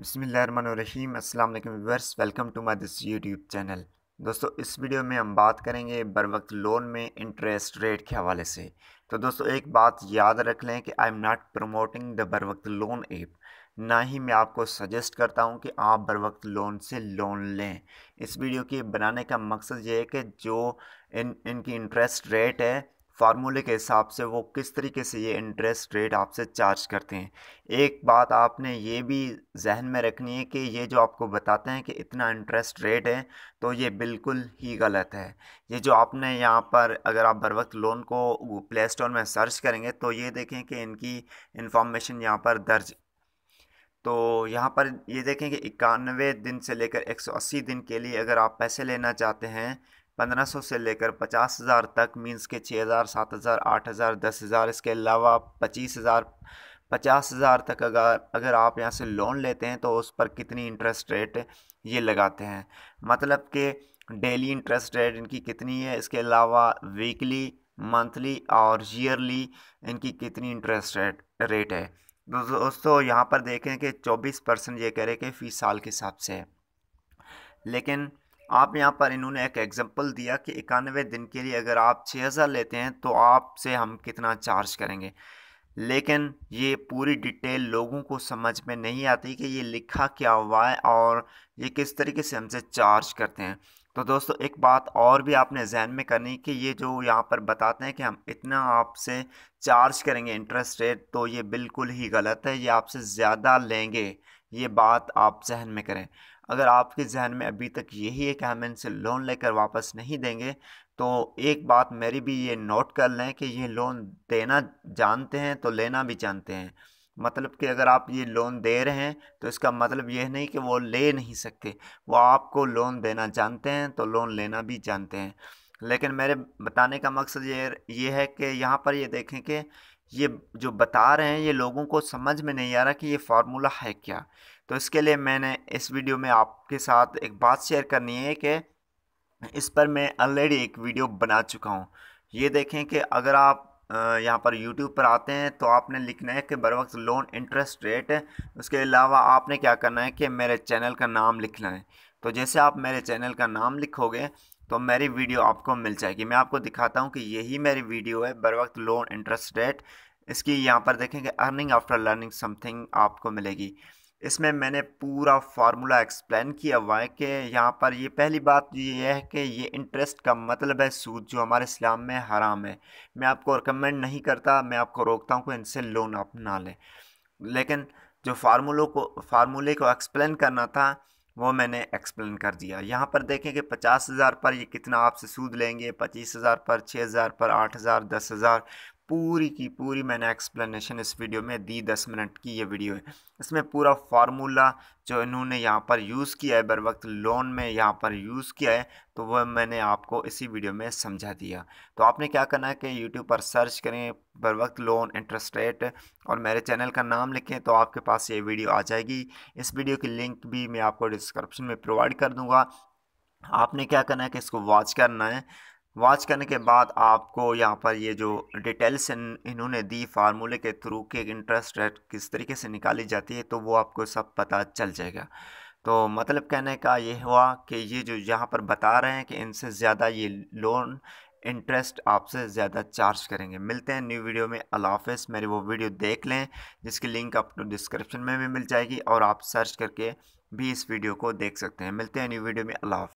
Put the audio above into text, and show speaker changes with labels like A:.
A: बसमीम अस्सलाम welcome to my this YouTube channel दोस्तों इस वीडियो में हम बात करेंगे बर वक्त लोन में इंटरेस्ट रेट के हवाले से तो दोस्तों एक बात याद रख लें कि I am not promoting the बर वक्त लोन ऐप ना ही मैं आपको सजेस्ट करता हूं कि आप बर वक्त लोन से लोन लें इस वीडियो के बनाने का मकसद ये है कि जो इन इनकी इंटरेस्ट रेट है फार्मूले के हिसाब से वो किस तरीके से ये इंटरेस्ट रेट आपसे चार्ज करते हैं एक बात आपने ये भी जहन में रखनी है कि ये जो आपको बताते हैं कि इतना इंटरेस्ट रेट है तो ये बिल्कुल ही गलत है ये जो आपने यहाँ पर अगर आप बर वक्त लोन को प्ले स्टोर में सर्च करेंगे तो ये देखें कि इनकी इन्फॉर्मेशन यहाँ पर दर्ज तो यहाँ पर ये देखें कि इक्यानवे दिन से लेकर 180 दिन के लिए अगर आप पैसे लेना चाहते हैं 1500 से लेकर 50,000 तक मीन्स के 6,000, 7,000, 8,000, 10,000 इसके अलावा 25,000, 50,000 तक अगर अगर आप यहाँ से लोन लेते हैं तो उस पर कितनी इंटरेस्ट रेट ये लगाते हैं मतलब कि डेली इंटरेस्ट रेट इनकी कितनी है इसके अलावा वीकली मंथली और ईयरली इनकी कितनी इंटरेस्ट रेट रेट है दोस्तों यहाँ पर देखें कि 24 परसेंट ये कह रहे कि फ़ीस साल के हिसाब से है लेकिन आप यहाँ पर इन्होंने एक एग्जांपल दिया कि इक्यानवे दिन के लिए अगर आप छः हज़ार लेते हैं तो आपसे हम कितना चार्ज करेंगे लेकिन ये पूरी डिटेल लोगों को समझ में नहीं आती कि ये लिखा क्या हुआ है और ये किस तरीके से हमसे चार्ज करते हैं तो दोस्तों एक बात और भी आपने जहन में करनी कि ये जो यहाँ पर बताते हैं कि हम इतना आपसे चार्ज करेंगे इंटरेस्ट रेट तो ये बिल्कुल ही गलत है ये आपसे ज़्यादा लेंगे ये बात आप जहन में करें अगर आपके जहन में अभी तक यही है कि हम इनसे लोन लेकर वापस नहीं देंगे तो एक बात मेरी भी ये नोट कर लें कि ये लोन देना जानते हैं तो लेना भी जानते हैं मतलब कि अगर आप ये लोन दे रहे हैं तो इसका मतलब यह नहीं कि वो ले नहीं सकते वो आपको लोन देना जानते हैं तो लोन लेना भी जानते हैं लेकिन मेरे बताने का मकसद ये ये है कि यहाँ पर ये देखें कि ये जो बता रहे हैं ये लोगों को समझ में नहीं आ रहा कि ये फार्मूला है क्या तो इसके लिए मैंने इस वीडियो में आपके साथ एक बात शेयर करनी है कि इस पर मैं ऑलरेडी एक वीडियो बना चुका हूँ ये देखें कि अगर आप यहाँ पर YouTube पर आते हैं तो आपने लिखना है कि बर वक्त लोन इंटरेस्ट रेट उसके अलावा आपने क्या करना है कि मेरे चैनल का नाम लिखना है तो जैसे आप मेरे चैनल का नाम लिखोगे तो मेरी वीडियो आपको मिल जाएगी मैं आपको दिखाता हूँ कि यही मेरी वीडियो है बर वक्त लोन इंटरेस्ट रेट इसकी यहाँ पर देखेंगे अर्निंग आफ्टर लर्निंग समथिंग आपको मिलेगी इसमें मैंने पूरा फार्मूला एक्सप्लेन किया हुआ है कि यहाँ पर ये पहली बात तो ये है कि ये इंटरेस्ट का मतलब है सूद जो हमारे इस्लाम में हराम है मैं आपको रिकमेंड नहीं करता मैं आपको रोकता हूँ कि इनसे लोन आप ना लें लेकिन जो फार्मूलों को फार्मूले को एक्सप्लेन करना था वो मैंने एक्सप्लेन कर दिया यहाँ पर देखें कि पचास हज़ार पर ये कितना आपसे सूद लेंगे पच्चीस हज़ार पर छः हज़ार पर आठ हज़ार दस हज़ार पूरी की पूरी मैंने एक्सप्लेनेशन इस वीडियो में दी दस मिनट की ये वीडियो है इसमें पूरा फार्मूला जो इन्होंने यहाँ पर यूज़ किया है बर वक्त लोन में यहाँ पर यूज़ किया है तो वह मैंने आपको इसी वीडियो में समझा दिया तो आपने क्या करना है कि यूट्यूब पर सर्च करें बर वक्त लोन इंटरेस्ट रेट और मेरे चैनल का नाम लिखें तो आपके पास ये वीडियो आ जाएगी इस वीडियो की लिंक भी मैं आपको डिस्क्रिप्शन में प्रोवाइड कर दूँगा आपने क्या करना है कि इसको वॉच करना है वॉच करने के बाद आपको यहाँ पर ये जो डिटेल्स इन, इन्होंने दी फार्मूले के थ्रू कि इंटरेस्ट रेट किस तरीके से निकाली जाती है तो वो आपको सब पता चल जाएगा तो मतलब कहने का ये हुआ कि ये जो यहाँ पर बता रहे हैं कि इनसे ज़्यादा ये लोन इंटरेस्ट आपसे ज़्यादा चार्ज करेंगे मिलते हैं न्यू वीडियो में अलाफिस मेरी वो वीडियो देख लें जिसकी लिंक आपको डिस्क्रिप्शन में भी मिल जाएगी और आप सर्च करके भी इस वीडियो को देख सकते हैं मिलते हैं न्यू वीडियो में अलाफ